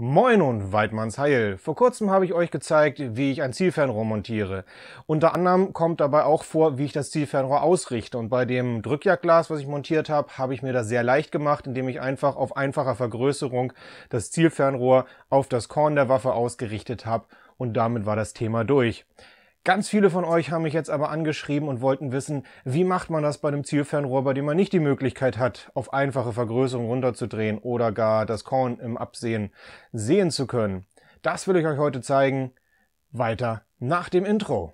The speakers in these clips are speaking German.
Moin und Weidmanns Heil. Vor kurzem habe ich euch gezeigt, wie ich ein Zielfernrohr montiere. Unter anderem kommt dabei auch vor, wie ich das Zielfernrohr ausrichte. Und bei dem Drückjagdglas, was ich montiert habe, habe ich mir das sehr leicht gemacht, indem ich einfach auf einfacher Vergrößerung das Zielfernrohr auf das Korn der Waffe ausgerichtet habe. Und damit war das Thema durch. Ganz viele von euch haben mich jetzt aber angeschrieben und wollten wissen, wie macht man das bei einem Zielfernrohr, bei dem man nicht die Möglichkeit hat, auf einfache Vergrößerung runterzudrehen oder gar das Korn im Absehen sehen zu können. Das will ich euch heute zeigen. Weiter nach dem Intro.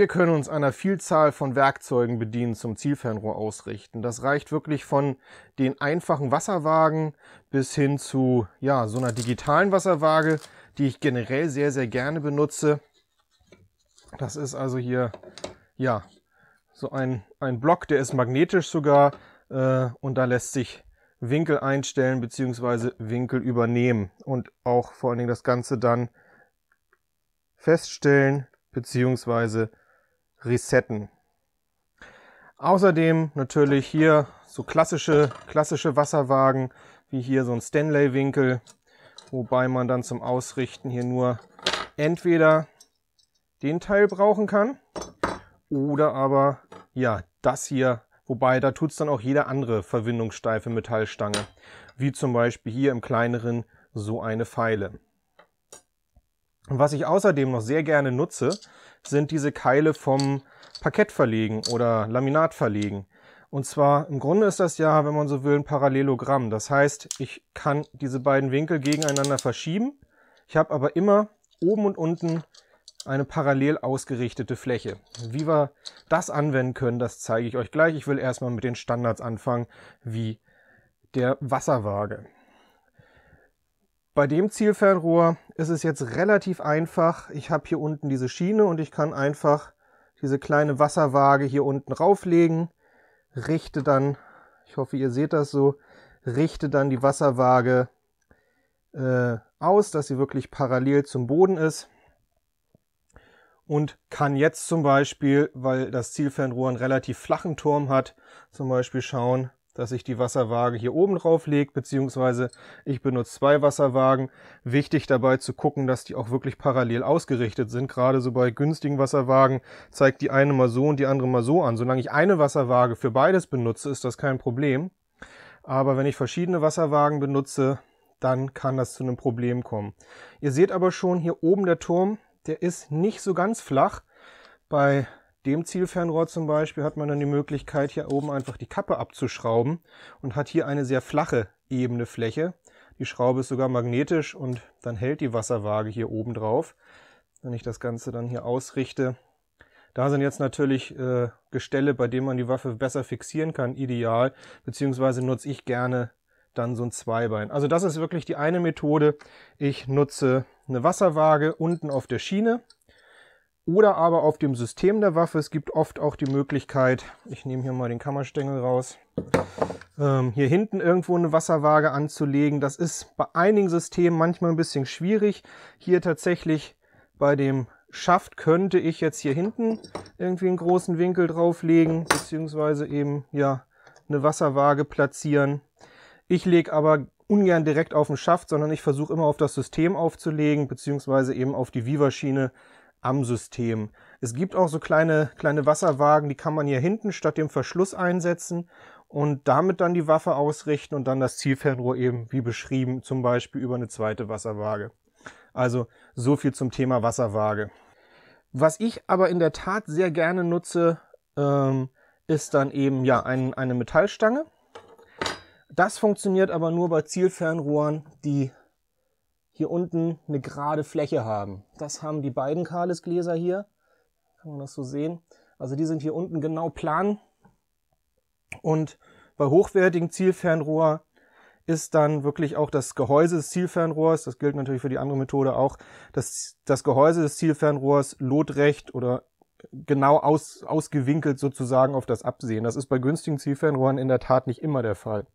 wir können uns einer Vielzahl von Werkzeugen bedienen zum Zielfernrohr ausrichten. Das reicht wirklich von den einfachen Wasserwagen bis hin zu ja, so einer digitalen Wasserwaage, die ich generell sehr, sehr gerne benutze. Das ist also hier ja so ein, ein Block, der ist magnetisch sogar äh, und da lässt sich Winkel einstellen bzw. Winkel übernehmen und auch vor allen Dingen das Ganze dann feststellen beziehungsweise resetten. Außerdem natürlich hier so klassische, klassische Wasserwagen, wie hier so ein Stanley-Winkel, wobei man dann zum Ausrichten hier nur entweder den Teil brauchen kann oder aber ja das hier, wobei da tut es dann auch jede andere verwindungssteife Metallstange, wie zum Beispiel hier im kleineren so eine Pfeile. Und was ich außerdem noch sehr gerne nutze, sind diese Keile vom Parkett verlegen oder Laminat verlegen. Und zwar im Grunde ist das ja, wenn man so will, ein Parallelogramm. Das heißt, ich kann diese beiden Winkel gegeneinander verschieben. Ich habe aber immer oben und unten eine parallel ausgerichtete Fläche. Wie wir das anwenden können, das zeige ich euch gleich. Ich will erstmal mit den Standards anfangen, wie der Wasserwaage. Bei dem Zielfernrohr ist es jetzt relativ einfach. Ich habe hier unten diese Schiene und ich kann einfach diese kleine Wasserwaage hier unten rauflegen, richte dann, ich hoffe ihr seht das so, richte dann die Wasserwaage äh, aus, dass sie wirklich parallel zum Boden ist und kann jetzt zum Beispiel, weil das Zielfernrohr einen relativ flachen Turm hat, zum Beispiel schauen, dass ich die Wasserwaage hier oben drauf lege, beziehungsweise ich benutze zwei Wasserwagen. Wichtig dabei zu gucken, dass die auch wirklich parallel ausgerichtet sind. Gerade so bei günstigen Wasserwagen zeigt die eine mal so und die andere mal so an. Solange ich eine Wasserwaage für beides benutze, ist das kein Problem. Aber wenn ich verschiedene Wasserwagen benutze, dann kann das zu einem Problem kommen. Ihr seht aber schon hier oben der Turm, der ist nicht so ganz flach. Bei dem Zielfernrohr zum Beispiel hat man dann die Möglichkeit, hier oben einfach die Kappe abzuschrauben und hat hier eine sehr flache, ebene Fläche. Die Schraube ist sogar magnetisch und dann hält die Wasserwaage hier oben drauf. Wenn ich das Ganze dann hier ausrichte, da sind jetzt natürlich äh, Gestelle, bei denen man die Waffe besser fixieren kann, ideal, beziehungsweise nutze ich gerne dann so ein Zweibein. Also das ist wirklich die eine Methode. Ich nutze eine Wasserwaage unten auf der Schiene, oder aber auf dem System der Waffe. Es gibt oft auch die Möglichkeit, ich nehme hier mal den Kammerstängel raus, ähm, hier hinten irgendwo eine Wasserwaage anzulegen. Das ist bei einigen Systemen manchmal ein bisschen schwierig. Hier tatsächlich bei dem Schaft könnte ich jetzt hier hinten irgendwie einen großen Winkel drauflegen, beziehungsweise eben ja eine Wasserwaage platzieren. Ich lege aber ungern direkt auf den Schaft, sondern ich versuche immer auf das System aufzulegen, beziehungsweise eben auf die Viva-Schiene, am System. Es gibt auch so kleine, kleine Wasserwagen, die kann man hier hinten statt dem Verschluss einsetzen und damit dann die Waffe ausrichten und dann das Zielfernrohr eben, wie beschrieben, zum Beispiel über eine zweite Wasserwaage. Also so viel zum Thema Wasserwaage. Was ich aber in der Tat sehr gerne nutze, ähm, ist dann eben ja ein, eine Metallstange. Das funktioniert aber nur bei Zielfernrohren, die hier unten eine gerade Fläche haben. Das haben die beiden kalis hier. Kann man das so sehen? Also die sind hier unten genau plan. Und bei hochwertigen Zielfernrohr ist dann wirklich auch das Gehäuse des Zielfernrohrs, das gilt natürlich für die andere Methode auch, dass das Gehäuse des Zielfernrohrs lotrecht oder genau aus, ausgewinkelt sozusagen auf das Absehen. Das ist bei günstigen Zielfernrohren in der Tat nicht immer der Fall.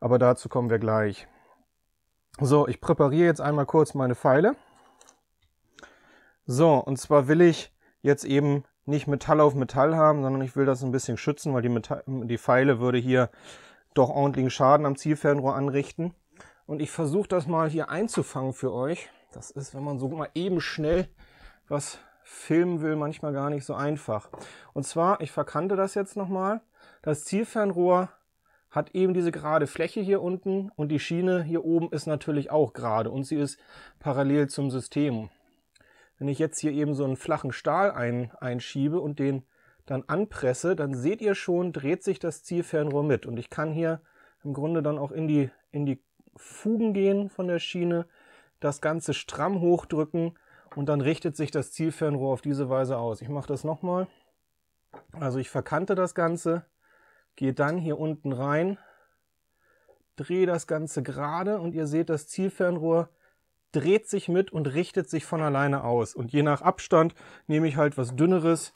Aber dazu kommen wir gleich. So, ich präpariere jetzt einmal kurz meine Pfeile. So, und zwar will ich jetzt eben nicht Metall auf Metall haben, sondern ich will das ein bisschen schützen, weil die, Metall, die Pfeile würde hier doch ordentlichen Schaden am Zielfernrohr anrichten. Und ich versuche das mal hier einzufangen für euch. Das ist, wenn man so mal eben schnell was filmen will, manchmal gar nicht so einfach. Und zwar, ich verkannte das jetzt nochmal. Das Zielfernrohr hat eben diese gerade Fläche hier unten und die Schiene hier oben ist natürlich auch gerade und sie ist parallel zum System. Wenn ich jetzt hier eben so einen flachen Stahl ein, einschiebe und den dann anpresse, dann seht ihr schon, dreht sich das Zielfernrohr mit und ich kann hier im Grunde dann auch in die, in die Fugen gehen von der Schiene, das Ganze stramm hochdrücken und dann richtet sich das Zielfernrohr auf diese Weise aus. Ich mache das nochmal. Also ich verkante das Ganze, gehe dann hier unten rein, drehe das Ganze gerade und ihr seht, das Zielfernrohr dreht sich mit und richtet sich von alleine aus. Und je nach Abstand nehme ich halt was Dünneres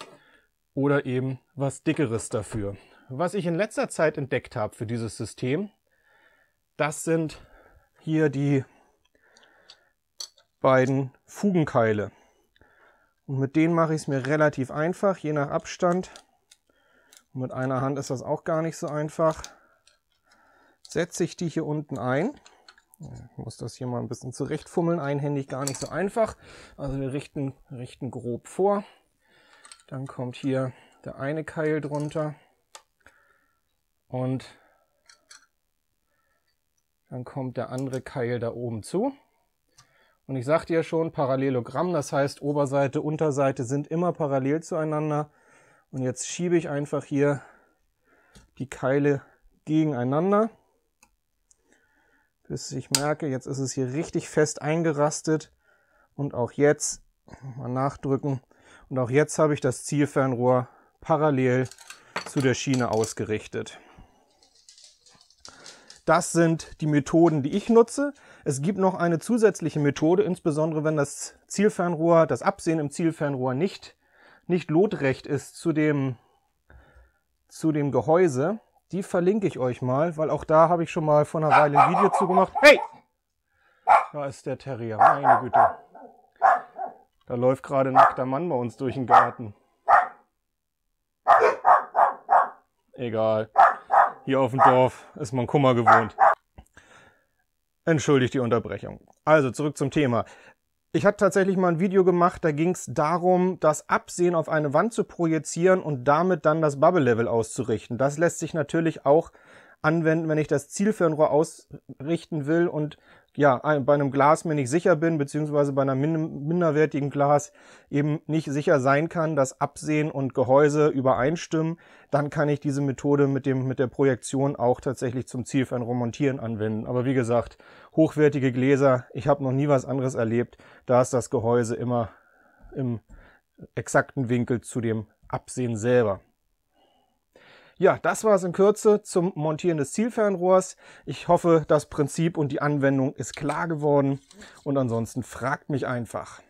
oder eben was Dickeres dafür. Was ich in letzter Zeit entdeckt habe für dieses System, das sind hier die beiden Fugenkeile. Und mit denen mache ich es mir relativ einfach, je nach Abstand mit einer Hand ist das auch gar nicht so einfach. Setze ich die hier unten ein. Ich muss das hier mal ein bisschen zurechtfummeln. Einhändig gar nicht so einfach. Also wir richten, richten grob vor. Dann kommt hier der eine Keil drunter. Und dann kommt der andere Keil da oben zu. Und ich sagte ja schon, Parallelogramm, das heißt Oberseite, Unterseite sind immer parallel zueinander. Und jetzt schiebe ich einfach hier die Keile gegeneinander, bis ich merke, jetzt ist es hier richtig fest eingerastet. Und auch jetzt, mal nachdrücken, und auch jetzt habe ich das Zielfernrohr parallel zu der Schiene ausgerichtet. Das sind die Methoden, die ich nutze. Es gibt noch eine zusätzliche Methode, insbesondere wenn das Zielfernrohr, das Absehen im Zielfernrohr nicht nicht lotrecht ist zu dem, zu dem Gehäuse, die verlinke ich euch mal, weil auch da habe ich schon mal vor einer Weile ein Video zu gemacht. Hey! Da ist der Terrier, meine Güte. Da läuft gerade ein nackter Mann bei uns durch den Garten. Egal. Hier auf dem Dorf ist man Kummer gewohnt. Entschuldigt die Unterbrechung. Also zurück zum Thema. Ich hatte tatsächlich mal ein Video gemacht, da ging es darum, das Absehen auf eine Wand zu projizieren und damit dann das Bubble-Level auszurichten. Das lässt sich natürlich auch anwenden, wenn ich das Zielfernrohr ausrichten will und ja, bei einem Glas mir nicht sicher bin, beziehungsweise bei einem minderwertigen Glas eben nicht sicher sein kann, dass Absehen und Gehäuse übereinstimmen, dann kann ich diese Methode mit, dem, mit der Projektion auch tatsächlich zum Zielfernromontieren anwenden. Aber wie gesagt, hochwertige Gläser, ich habe noch nie was anderes erlebt, da ist das Gehäuse immer im exakten Winkel zu dem Absehen selber. Ja, das war es in Kürze zum Montieren des Zielfernrohrs. Ich hoffe, das Prinzip und die Anwendung ist klar geworden. Und ansonsten fragt mich einfach.